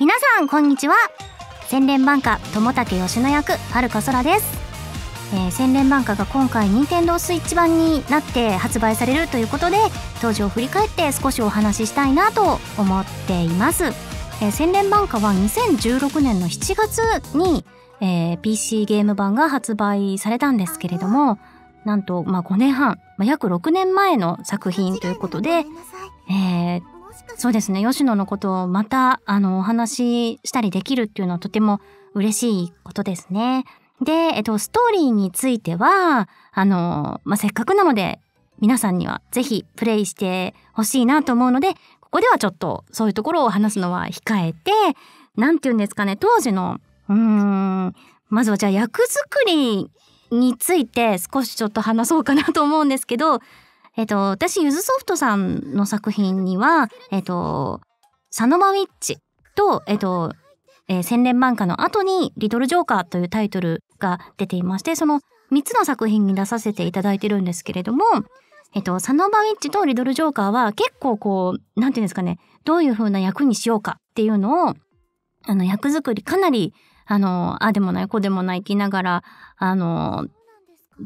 皆さんこんにちは宣伝版歌友竹義野役ルるソ空です、えー、宣伝版家が今回任天堂スイッチ版になって発売されるということで当時を振り返って少しお話ししたいなと思っています、えー、宣伝版家は2016年の7月に、えー、PC ゲーム版が発売されたんですけれどもなんと、まあ、5年半、まあ、約6年前の作品ということで、えー、そうですね吉野のことをまたあのお話ししたりできるっていうのはとても嬉しいことですね。で、えっと、ストーリーについてはあの、まあ、せっかくなので皆さんには是非プレイしてほしいなと思うのでここではちょっとそういうところを話すのは控えて何て言うんですかね当時のうーんまずはじゃあ役作りについて少しちょっと話そうかなと思うんですけどえっ、と、私、ゆずソフトさんの作品には、えっ、と、サノマウィッチと、えっ、と、えー、千漫画の後に、リトルジョーカーというタイトルが出ていまして、その3つの作品に出させていただいてるんですけれども、えっと、サノバウィッチとリドルジョーカーは結構こう、なんていうんですかね、どういう風な役にしようかっていうのを、あの、役作りかなり、あの、あでもない、こでもない、生きながら、あの、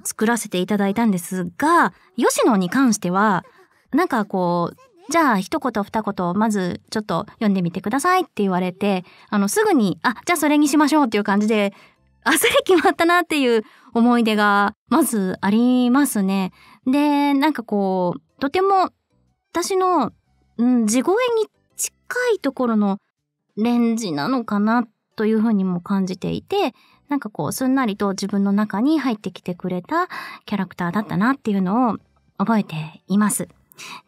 作らせていただいたんですが、吉野に関しては、なんかこう、じゃあ一言二言、まずちょっと読んでみてくださいって言われて、あの、すぐに、あ、じゃあそれにしましょうっていう感じで、あ、それ決まったなっていう思い出が、まずありますね。で、なんかこう、とても、私の、うん、地声に近いところのレンジなのかなというふうにも感じていて、なんかこう、すんなりと自分の中に入ってきてくれたキャラクターだったなっていうのを覚えています。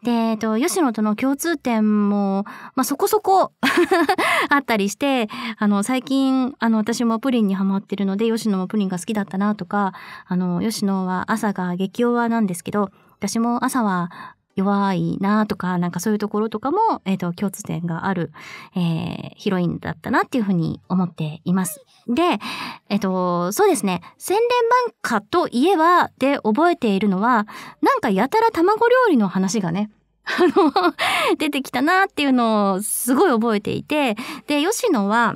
で、えっと、吉野との共通点も、まあ、そこそこ あったりして、あの、最近、あの、私もプリンにハマってるので、吉野もプリンが好きだったなとか、あの、吉野は朝が激弱なんですけど、私も朝は弱いなとか、なんかそういうところとかも、えっ、ー、と、共通点がある、えー、ヒロインだったなっていうふうに思っています。で、えっ、ー、と、そうですね。洗練漫画といえばで覚えているのは、なんかやたら卵料理の話がね、あの、出てきたなっていうのをすごい覚えていて、で、吉野は、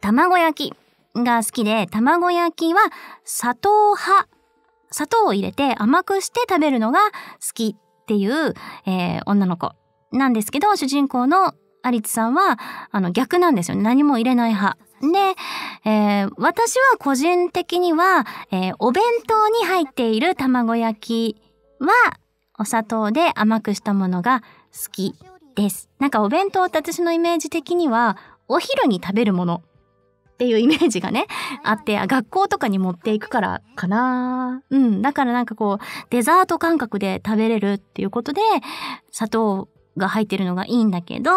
卵焼きが好きで、卵焼きは砂糖派、砂糖を入れて甘くして食べるのが好きっていう、えー、女の子なんですけど、主人公のアリツさんは、あの、逆なんですよね。何も入れない派。で、えー、私は個人的には、えー、お弁当に入っている卵焼きは、お砂糖で甘くしたものが好きです。なんかお弁当って私のイメージ的には、お昼に食べるものっていうイメージがね、あって、学校とかに持っていくからかな。うん。だからなんかこう、デザート感覚で食べれるっていうことで、砂糖が入ってるのがいいんだけど、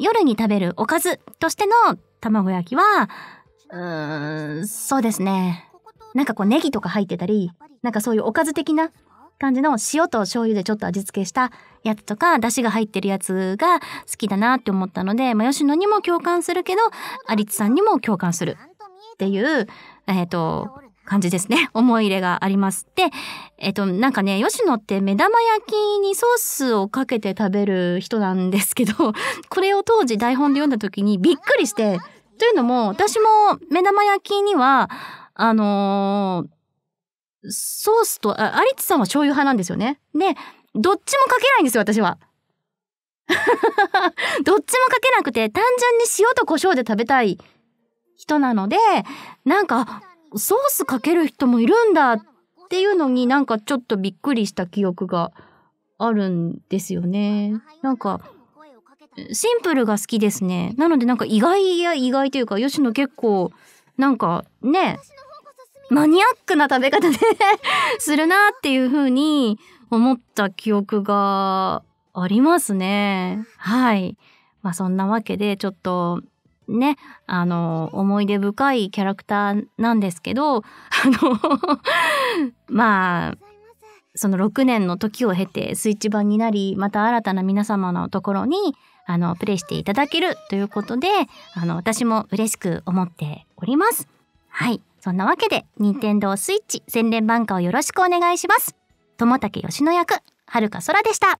夜に食べるおかずとしての卵焼きは、うーん、そうですね。なんかこうネギとか入ってたり、なんかそういうおかず的な感じの塩と醤油でちょっと味付けしたやつとか、出汁が入ってるやつが好きだなって思ったので、まあ、吉野にも共感するけど、有津さんにも共感するっていう、えっ、ー、と、感じですね。思い入れがあります。で、えっ、ー、と、なんかね、吉野って目玉焼きにソースをかけて食べる人なんですけど、これを当時台本で読んだ時にびっくりして、というのも、私も目玉焼きには、あのーソースと、リッ田さんは醤油派なんですよね。で、どっちもかけないんですよ、私は。どっちもかけなくて、単純に塩と胡椒で食べたい人なので、なんか、ソースかける人もいるんだっていうのになんかちょっとびっくりした記憶があるんですよね。なんか、シンプルが好きですね。なのでなんか意外や意外というか、吉野結構、なんかね、マニアックな食べ方でするなっていう風に思った記憶がありますね。はい。まあそんなわけでちょっとね、あの、思い出深いキャラクターなんですけど、あの まあ、その6年の時を経てスイッチ版になり、また新たな皆様のところに、あの、プレイしていただけるということで、あの、私も嬉しく思っております。はい。そんなわけで、任天堂スイッチ宣伝番歌をよろしくお願いします。友竹吉の役、はるか空でした。